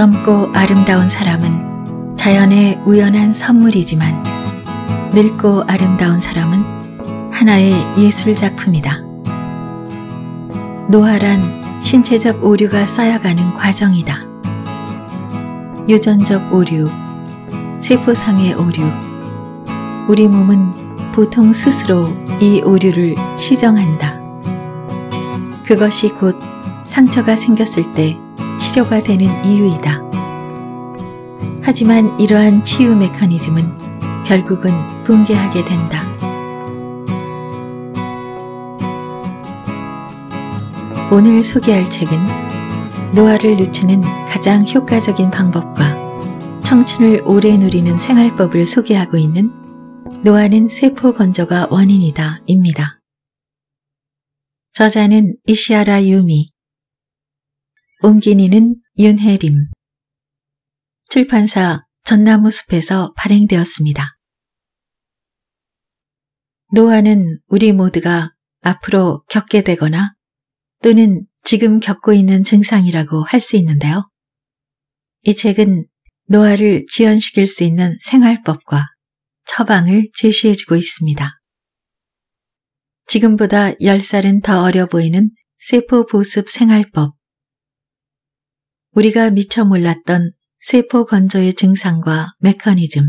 젊고 아름다운 사람은 자연의 우연한 선물이지만 늙고 아름다운 사람은 하나의 예술작품이다. 노화란 신체적 오류가 쌓여가는 과정이다. 유전적 오류, 세포상의 오류, 우리 몸은 보통 스스로 이 오류를 시정한다. 그것이 곧 상처가 생겼을 때 치료가 되는 이유이다. 하지만 이러한 치유 메커니즘은 결국은 붕괴하게 된다. 오늘 소개할 책은 노화를 늦추는 가장 효과적인 방법과 청춘을 오래 누리는 생활법을 소개하고 있는 노화는 세포 건조가 원인이다 입니다. 저자는 이시아라 유미, 옮기니는 윤혜림 출판사 전나무숲에서 발행되었습니다. 노화는 우리 모두가 앞으로 겪게 되거나 또는 지금 겪고 있는 증상이라고 할 수 있는데요. 이 책은 노화를 지연시킬 수 있는 생활법과 처방을 제시해주고 있습니다. 지금보다 10살은 더 어려 보이는 세포보습 생활법, 우리가 미처 몰랐던 세포 건조의 증상과 메커니즘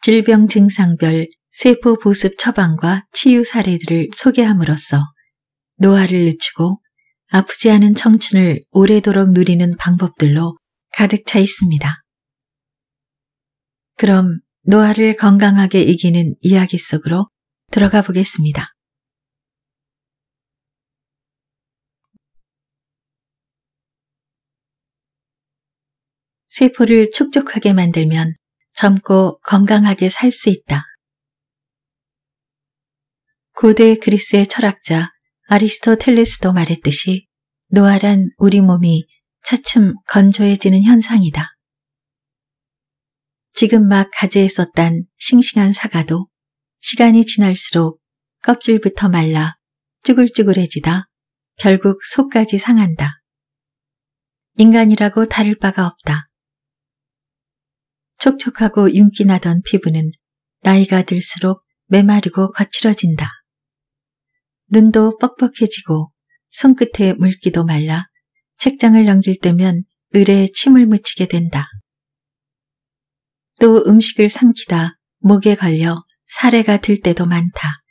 질병 증상별 세포 보습 처방과 치유 사례들을 소개함으로써 노화를 늦추고 아프지 않은 청춘을 오래도록 누리는 방법들로 가득 차 있습니다. 그럼 노화를 건강하게 이기는 이야기 속으로 들어가 보겠습니다. 세포를 축적하게 만들면 젊고 건강하게 살 수 있다. 고대 그리스의 철학자 아리스토텔레스도 말했듯이 노화란 우리 몸이 차츰 건조해지는 현상이다. 지금 막가재에서던 싱싱한 사과도 시간이 지날수록 껍질부터 말라 쭈글쭈글해지다 결국 속까지 상한다. 인간이라고 다를 바가 없다. 촉촉하고 윤기나던 피부는 나이가 들수록 메마르고 거칠어진다. 눈도 뻑뻑해지고 손끝에 물기도 말라 책장을 넘길 때면 의뢰에 침을 묻히게 된다. 또 음식을 삼키다 목에 걸려 사례가 들 때도 많다.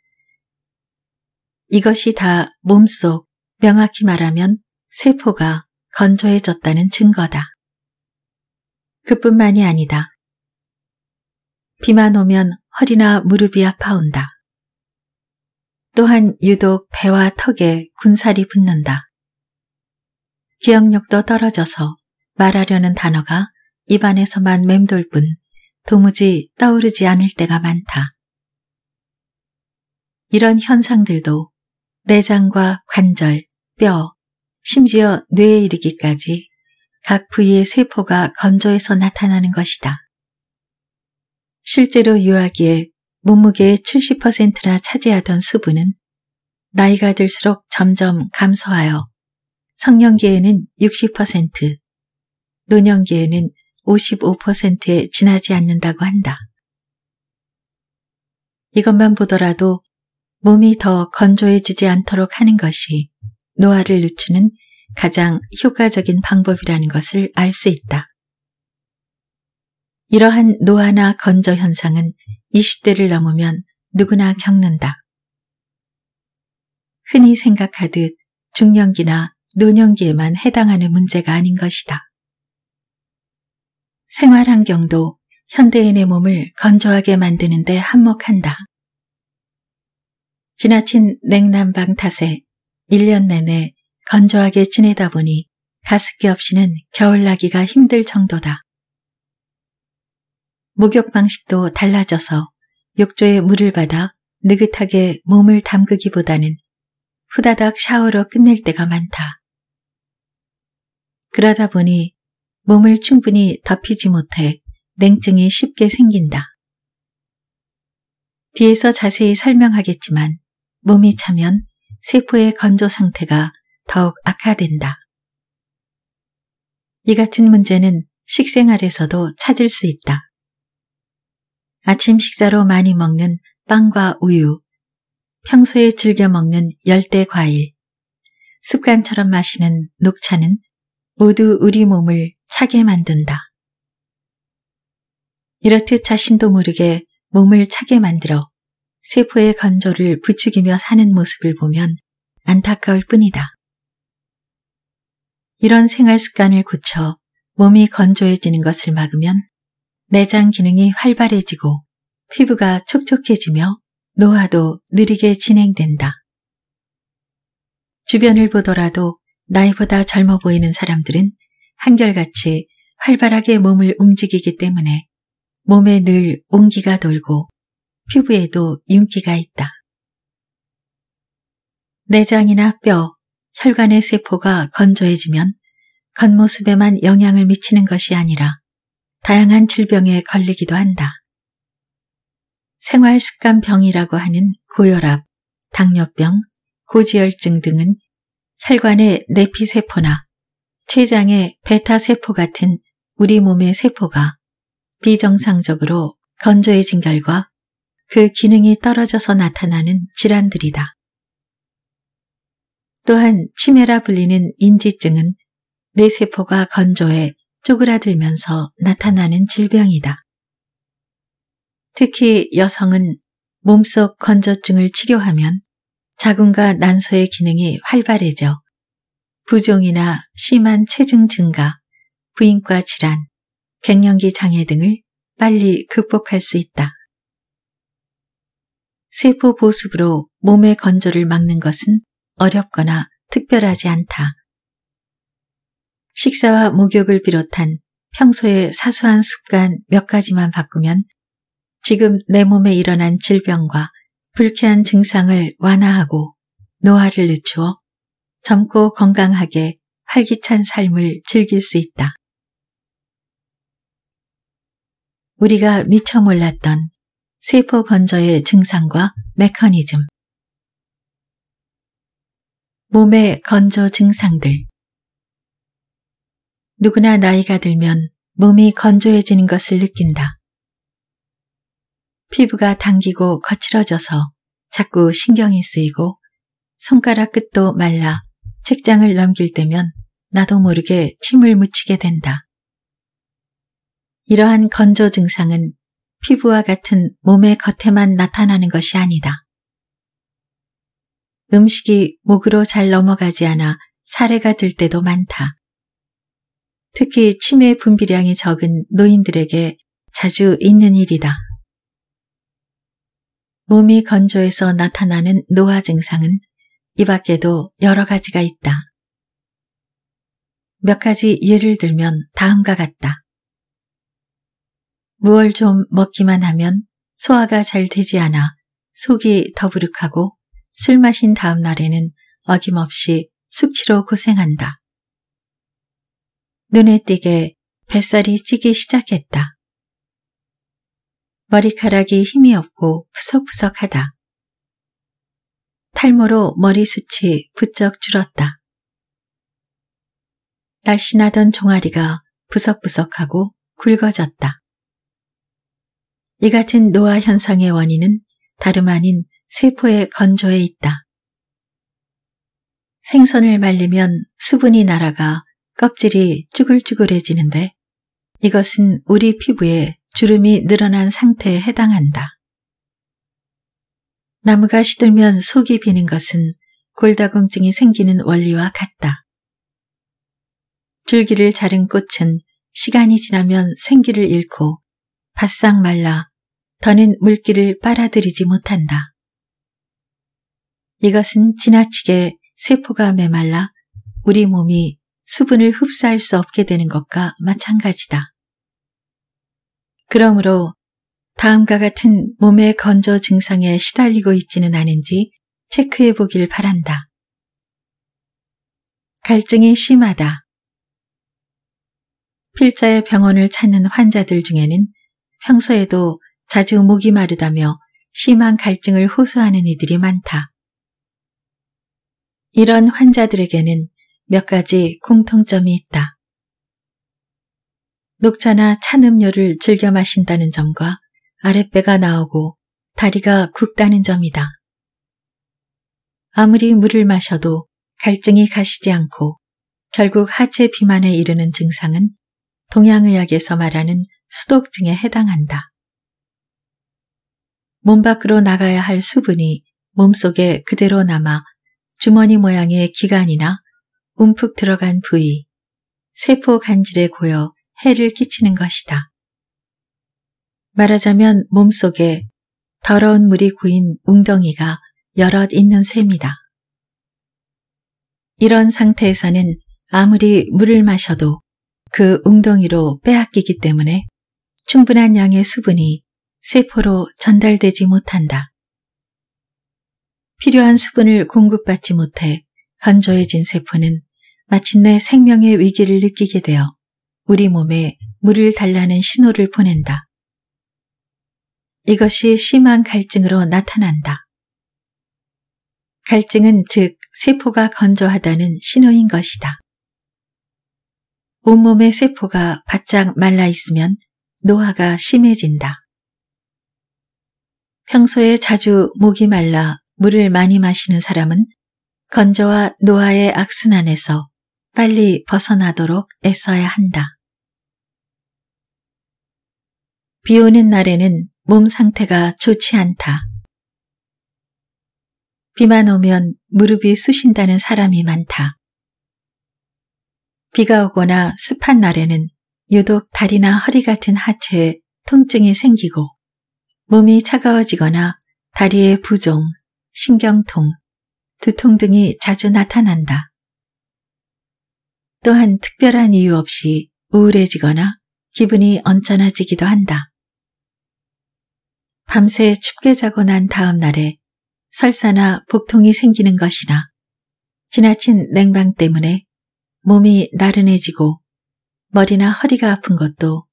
이것이 다 몸속, 명확히 말하면 세포가 건조해졌다는 증거다. 그뿐만이 아니다. 비만 오면 허리나 무릎이 아파온다. 또한 유독 배와 턱에 군살이 붙는다. 기억력도 떨어져서 말하려는 단어가 입안에서만 맴돌 뿐 도무지 떠오르지 않을 때가 많다. 이런 현상들도 내장과 관절, 뼈, 심지어 뇌에 이르기까지 각 부위의 세포가 건조해서 나타나는 것이다. 실제로 유아기에 몸무게의 70%나 차지하던 수분은 나이가 들수록 점점 감소하여 성년기에는 60%, 노년기에는 55%에 지나지 않는다고 한다. 이것만 보더라도 몸이 더 건조해지지 않도록 하는 것이 노화를 늦추는 가장 효과적인 방법이라는 것을 알 수 있다. 이러한 노화나 건조 현상은 20대를 넘으면 누구나 겪는다. 흔히 생각하듯 중년기나 노년기에만 해당하는 문제가 아닌 것이다. 생활 환경도 현대인의 몸을 건조하게 만드는데 한몫한다. 지나친 냉난방 탓에 1년 내내 건조하게 지내다 보니 가습기 없이는 겨울 나기가 힘들 정도다. 목욕 방식도 달라져서 욕조에 물을 받아 느긋하게 몸을 담그기보다는 후다닥 샤워로 끝낼 때가 많다. 그러다 보니 몸을 충분히 덮이지 못해 냉증이 쉽게 생긴다. 뒤에서 자세히 설명하겠지만 몸이 차면 세포의 건조 상태가 더욱 악화된다. 이 같은 문제는 식생활에서도 찾을 수 있다. 아침 식사로 많이 먹는 빵과 우유, 평소에 즐겨 먹는 열대 과일, 습관처럼 마시는 녹차는 모두 우리 몸을 차게 만든다. 이렇듯 자신도 모르게 몸을 차게 만들어 세포의 건조를 부추기며 사는 모습을 보면 안타까울 뿐이다. 이런 생활 습관을 고쳐 몸이 건조해지는 것을 막으면 내장 기능이 활발해지고 피부가 촉촉해지며 노화도 느리게 진행된다. 주변을 보더라도 나이보다 젊어 보이는 사람들은 한결같이 활발하게 몸을 움직이기 때문에 몸에 늘 온기가 돌고 피부에도 윤기가 있다. 내장이나 뼈, 혈관의 세포가 건조해지면 겉모습에만 영향을 미치는 것이 아니라 다양한 질병에 걸리기도 한다. 생활습관병이라고 하는 고혈압, 당뇨병, 고지혈증 등은 혈관의 내피세포나 췌장의 베타세포 같은 우리 몸의 세포가 비정상적으로 건조해진 결과 그 기능이 떨어져서 나타나는 질환들이다. 또한 치매라 불리는 인지증은 내 세포가 건조해 쪼그라들면서 나타나는 질병이다. 특히 여성은 몸속 건조증을 치료하면 자궁과 난소의 기능이 활발해져 부종이나 심한 체중 증가, 부인과 질환, 갱년기 장애 등을 빨리 극복할 수 있다. 세포 보습으로 몸의 건조를 막는 것은 어렵거나 특별하지 않다. 식사와 목욕을 비롯한 평소의 사소한 습관 몇 가지만 바꾸면 지금 내 몸에 일어난 질병과 불쾌한 증상을 완화하고 노화를 늦추어 젊고 건강하게 활기찬 삶을 즐길 수 있다. 우리가 미처 몰랐던 세포 건조의 증상과 메커니즘 몸의 건조 증상들 누구나 나이가 들면 몸이 건조해지는 것을 느낀다. 피부가 당기고 거칠어져서 자꾸 신경이 쓰이고 손가락 끝도 말라 책장을 넘길 때면 나도 모르게 침을 묻히게 된다. 이러한 건조 증상은 피부와 같은 몸의 겉에만 나타나는 것이 아니다. 음식이 목으로 잘 넘어가지 않아 사례가 들 때도 많다. 특히 치매 분비량이 적은 노인들에게 자주 있는 일이다. 몸이 건조해서 나타나는 노화 증상은 이 밖에도 여러 가지가 있다. 몇 가지 예를 들면 다음과 같다. 무얼 좀 먹기만 하면 소화가 잘 되지 않아 속이 더부룩하고 술 마신 다음 날에는 어김없이 숙취로 고생한다. 눈에 띄게 뱃살이 찌기 시작했다. 머리카락이 힘이 없고 푸석푸석하다. 탈모로 머리숱이 부쩍 줄었다. 날씬하던 종아리가 부석부석하고 굵어졌다. 이 같은 노화 현상의 원인은 다름 아닌 세포의 건조에 있다. 생선을 말리면 수분이 날아가 껍질이 쭈글쭈글해지는데 이것은 우리 피부에 주름이 늘어난 상태에 해당한다. 나무가 시들면 속이 비는 것은 골다공증이 생기는 원리와 같다. 줄기를 자른 꽃은 시간이 지나면 생기를 잃고 바싹 말라 더는 물기를 빨아들이지 못한다. 이것은 지나치게 세포가 메말라 우리 몸이 수분을 흡수할 수 없게 되는 것과 마찬가지다. 그러므로 다음과 같은 몸의 건조 증상에 시달리고 있지는 않은지 체크해 보길 바란다. 갈증이 심하다. 필자의 병원을 찾는 환자들 중에는 평소에도 자주 목이 마르다며 심한 갈증을 호소하는 이들이 많다. 이런 환자들에게는 몇 가지 공통점이 있다. 녹차나 찬 음료를 즐겨 마신다는 점과 아랫배가 나오고 다리가 굵다는 점이다. 아무리 물을 마셔도 갈증이 가시지 않고 결국 하체 비만에 이르는 증상은 동양의학에서 말하는 수독증에 해당한다. 몸 밖으로 나가야 할 수분이 몸속에 그대로 남아 주머니 모양의 기관이나 움푹 들어간 부위, 세포 간질에 고여 해를 끼치는 것이다. 말하자면 몸속에 더러운 물이 고인 웅덩이가 여럿 있는 셈이다. 이런 상태에서는 아무리 물을 마셔도 그 웅덩이로 빼앗기기 때문에 충분한 양의 수분이 세포로 전달되지 못한다. 필요한 수분을 공급받지 못해 건조해진 세포는 마침내 생명의 위기를 느끼게 되어 우리 몸에 물을 달라는 신호를 보낸다. 이것이 심한 갈증으로 나타난다. 갈증은 즉 세포가 건조하다는 신호인 것이다. 온몸의 세포가 바짝 말라 있으면 노화가 심해진다. 평소에 자주 목이 말라 물을 많이 마시는 사람은 건조와 노화의 악순환에서 빨리 벗어나도록 애써야 한다. 비 오는 날에는 몸 상태가 좋지 않다. 비만 오면 무릎이 쑤신다는 사람이 많다. 비가 오거나 습한 날에는 유독 다리나 허리 같은 하체에 통증이 생기고 몸이 차가워지거나 다리의 부종, 신경통, 두통 등이 자주 나타난다. 또한 특별한 이유 없이 우울해지거나 기분이 언짢아지기도 한다. 밤새 춥게 자고 난 다음 날에 설사나 복통이 생기는 것이나 지나친 냉방 때문에 몸이 나른해지고 머리나 허리가 아픈 것도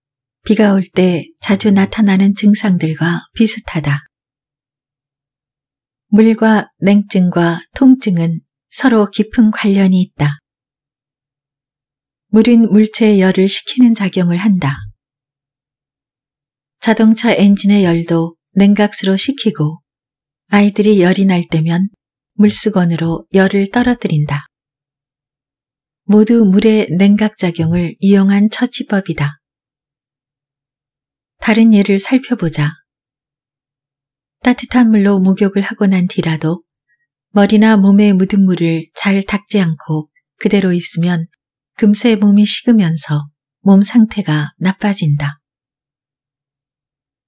비가 올 때 자주 나타나는 증상들과 비슷하다. 물과 냉증과 통증은 서로 깊은 관련이 있다. 물은 물체의 열을 식히는 작용을 한다. 자동차 엔진의 열도 냉각수로 식히고 아이들이 열이 날 때면 물수건으로 열을 떨어뜨린다. 모두 물의 냉각작용을 이용한 처치법이다. 다른 예를 살펴보자. 따뜻한 물로 목욕을 하고 난 뒤라도 머리나 몸에 묻은 물을 잘 닦지 않고 그대로 있으면 금세 몸이 식으면서 몸 상태가 나빠진다.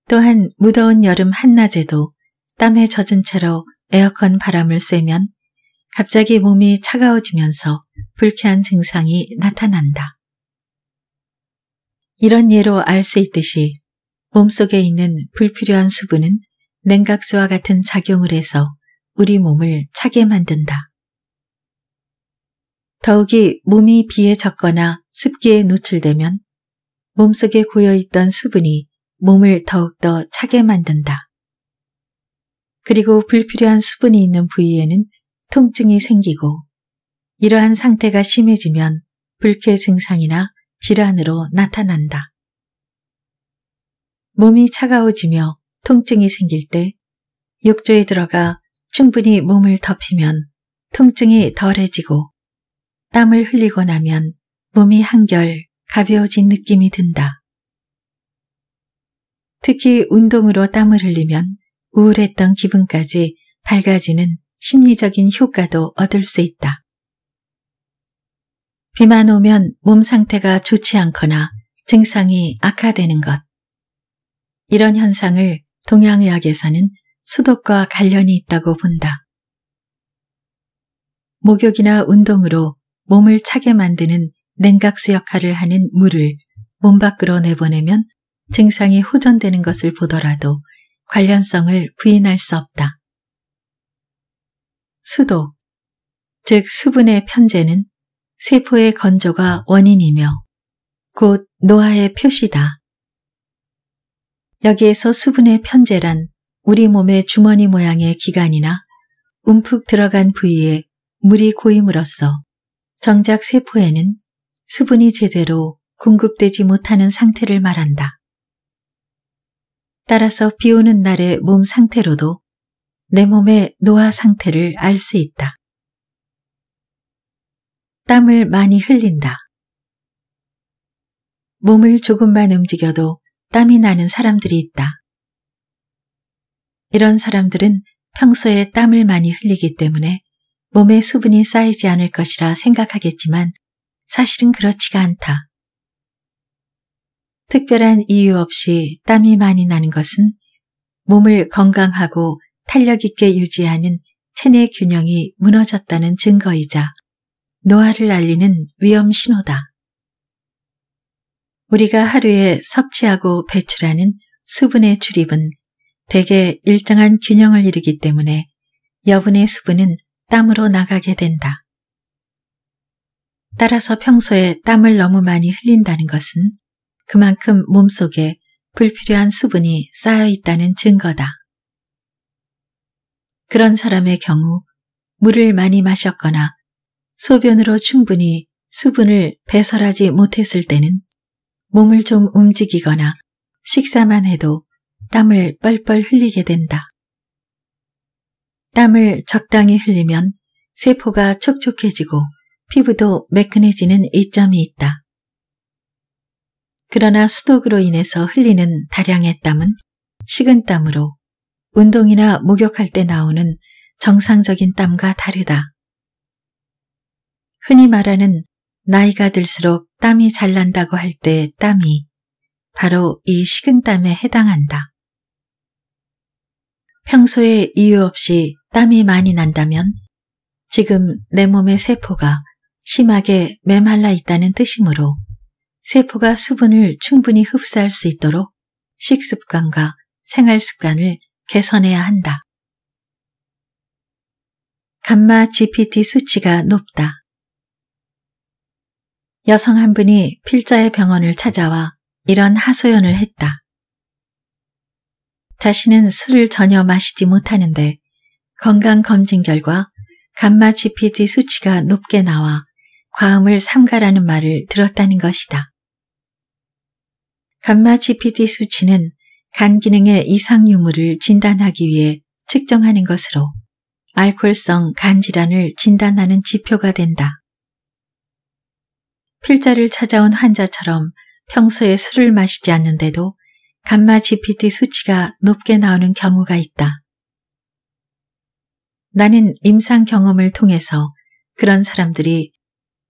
또한 무더운 여름 한낮에도 땀에 젖은 채로 에어컨 바람을 쐬면 갑자기 몸이 차가워지면서 불쾌한 증상이 나타난다. 이런 예로 알 수 있듯이 몸속에 있는 불필요한 수분은 냉각수와 같은 작용을 해서 우리 몸을 차게 만든다. 더욱이 몸이 비에 젖거나 습기에 노출되면 몸속에 고여있던 수분이 몸을 더욱더 차게 만든다. 그리고 불필요한 수분이 있는 부위에는 통증이 생기고 이러한 상태가 심해지면 불쾌 증상이나 질환으로 나타난다. 몸이 차가워지며 통증이 생길 때 욕조에 들어가 충분히 몸을 덮이면 통증이 덜해지고 땀을 흘리고 나면 몸이 한결 가벼워진 느낌이 든다. 특히 운동으로 땀을 흘리면 우울했던 기분까지 밝아지는 심리적인 효과도 얻을 수 있다. 비만 오면 몸 상태가 좋지 않거나 증상이 악화되는 것. 이런 현상을 동양의학에서는 수독과 관련이 있다고 본다. 목욕이나 운동으로 몸을 차게 만드는 냉각수 역할을 하는 물을 몸 밖으로 내보내면 증상이 호전되는 것을 보더라도 관련성을 부인할 수 없다. 수도즉 수분의 편제는 세포의 건조가 원인이며 곧 노화의 표시다. 여기에서 수분의 편제란 우리 몸의 주머니 모양의 기관이나 움푹 들어간 부위에 물이 고임으로써 정작 세포에는 수분이 제대로 공급되지 못하는 상태를 말한다. 따라서 비 오는 날의 몸 상태로도 내 몸의 노화 상태를 알 수 있다. 땀을 많이 흘린다. 몸을 조금만 움직여도 땀이 나는 사람들이 있다. 이런 사람들은 평소에 땀을 많이 흘리기 때문에 몸에 수분이 쌓이지 않을 것이라 생각하겠지만 사실은 그렇지가 않다. 특별한 이유 없이 땀이 많이 나는 것은 몸을 건강하고 탄력 있게 유지하는 체내 균형이 무너졌다는 증거이자 노화를 알리는 위험 신호다. 우리가 하루에 섭취하고 배출하는 수분의 출입은 대개 일정한 균형을 이루기 때문에 여분의 수분은 땀으로 나가게 된다. 따라서 평소에 땀을 너무 많이 흘린다는 것은 그만큼 몸속에 불필요한 수분이 쌓여 있다는 증거다. 그런 사람의 경우 물을 많이 마셨거나 소변으로 충분히 수분을 배설하지 못했을 때는 몸을 좀 움직이거나 식사만 해도 땀을 뻘뻘 흘리게 된다. 땀을 적당히 흘리면 세포가 촉촉해지고 피부도 매끈해지는 이점이 있다. 그러나 수독으로 인해서 흘리는 다량의 땀은 식은땀으로 운동이나 목욕할 때 나오는 정상적인 땀과 다르다. 흔히 말하는 나이가 들수록 땀이 잘 난다고 할때 땀이 바로 이 식은땀에 해당한다. 평소에 이유 없이 땀이 많이 난다면 지금 내 몸의 세포가 심하게 메말라 있다는 뜻이므로 세포가 수분을 충분히 흡수할 수 있도록 식습관과 생활습관을 개선해야 한다. 감마 GPT 수치가 높다. 여성 한 분이 필자의 병원을 찾아와 이런 하소연을 했다. 자신은 술을 전혀 마시지 못하는데 건강검진 결과 감마 GPT 수치가 높게 나와 과음을 삼가라는 말을 들었다는 것이다. 감마 GPT 수치는 간 기능의 이상 유무를 진단하기 위해 측정하는 것으로 알코올성 간 질환을 진단하는 지표가 된다. 필자를 찾아온 환자처럼 평소에 술을 마시지 않는데도 감마 GPT 수치가 높게 나오는 경우가 있다. 나는 임상 경험을 통해서 그런 사람들이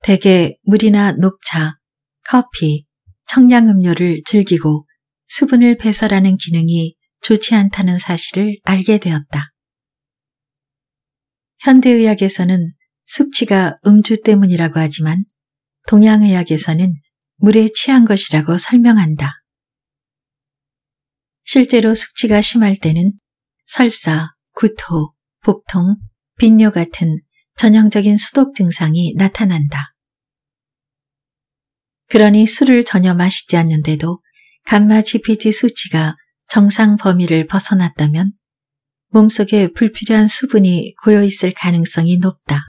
대개 물이나 녹차, 커피, 청량음료를 즐기고 수분을 배설하는 기능이 좋지 않다는 사실을 알게 되었다. 현대의학에서는 숙취가 음주 때문이라고 하지만 동양의학에서는 물에 취한 것이라고 설명한다. 실제로 숙취가 심할 때는 설사, 구토, 복통, 빈뇨 같은 전형적인 수독 증상이 나타난다. 그러니 술을 전혀 마시지 않는데도 감마 GPT 수치가 정상 범위를 벗어났다면 몸속에 불필요한 수분이 고여 있을 가능성이 높다.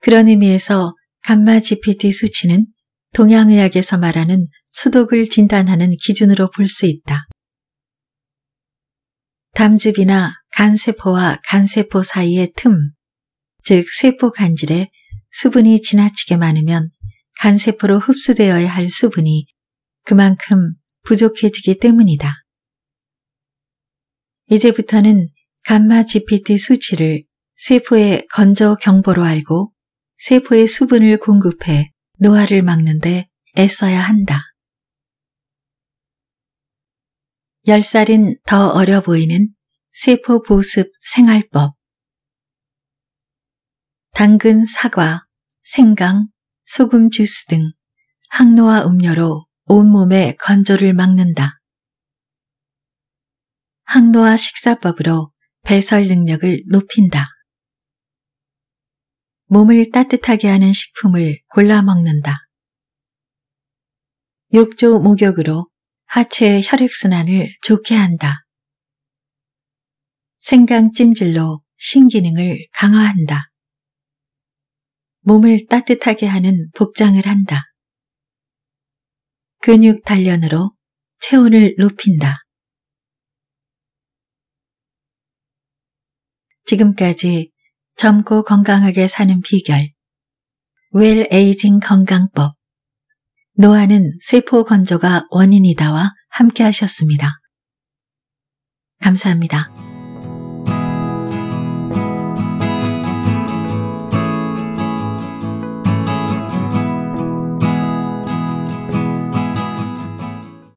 그런 의미에서 감마 GPT 수치는 동양의학에서 말하는 수독을 진단하는 기준으로 볼 수 있다. 담즙이나 간세포와 간세포 사이의 틈, 즉 세포 간질에 수분이 지나치게 많으면 간세포로 흡수되어야 할 수분이 그만큼 부족해지기 때문이다. 이제부터는 감마 GPT 수치를 세포의 건조 경보로 알고 세포의 수분을 공급해 노화를 막는데 애써야 한다. 1 0살인더 어려 보이는 세포 보습 생활법. 당근, 사과, 생강, 소금 주스 등 항노화 음료로 온몸의 건조를 막는다. 항노화 식사법으로 배설 능력을 높인다. 몸을 따뜻하게 하는 식품을 골라 먹는다. 욕조 목욕으로 하체의 혈액순환을 좋게 한다. 생강 찜질로 신기능을 강화한다. 몸을 따뜻하게 하는 복장을 한다. 근육 단련으로 체온을 높인다. 지금까지 젊고 건강하게 사는 비결. 웰 에이징 건강법. 노화는 세포 건조가 원인이다와 함께 하셨습니다. 감사합니다.